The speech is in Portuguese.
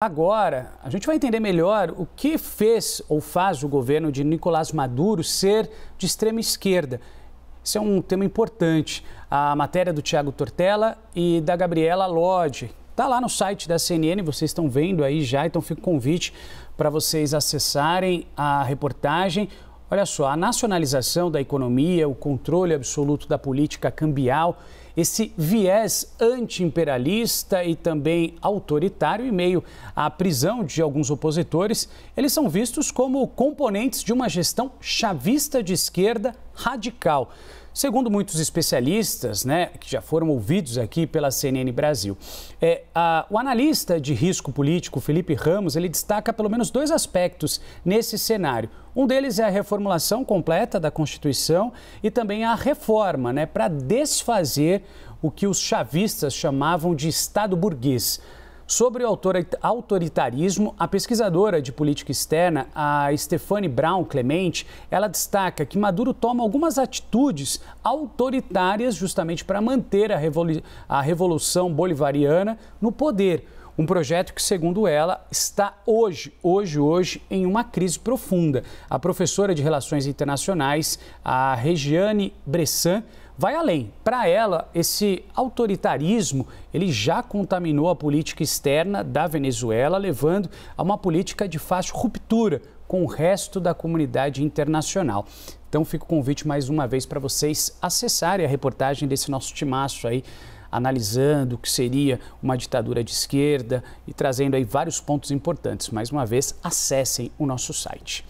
Agora, a gente vai entender melhor o que fez ou faz o governo de Nicolás Maduro ser de extrema esquerda. Esse é um tema importante. A matéria do Tiago Tortella e da Gabriela Lodge. Está lá no site da CNN, vocês estão vendo aí já, então fica o convite para vocês acessarem a reportagem. Olha só, a nacionalização da economia, o controle absoluto da política cambial, esse viés anti-imperialista e também autoritário e meio à prisão de alguns opositores, eles são vistos como componentes de uma gestão chavista de esquerda radical. Segundo muitos especialistas, né, que já foram ouvidos aqui pela CNN Brasil, é, a, o analista de risco político Felipe Ramos ele destaca pelo menos dois aspectos nesse cenário. Um deles é a reformulação completa da Constituição e também a reforma, né, para desfazer o que os chavistas chamavam de Estado burguês. Sobre o autoritarismo, a pesquisadora de política externa, a Stefane Brown Clemente, ela destaca que Maduro toma algumas atitudes autoritárias justamente para manter a, revolu a revolução bolivariana no poder. Um projeto que, segundo ela, está hoje, hoje, hoje, em uma crise profunda. A professora de Relações Internacionais, a Regiane Bressan, vai além. Para ela, esse autoritarismo ele já contaminou a política externa da Venezuela, levando a uma política de fácil ruptura com o resto da comunidade internacional. Então fica o convite mais uma vez para vocês acessarem a reportagem desse nosso timaço aí, analisando o que seria uma ditadura de esquerda e trazendo aí vários pontos importantes. Mais uma vez, acessem o nosso site.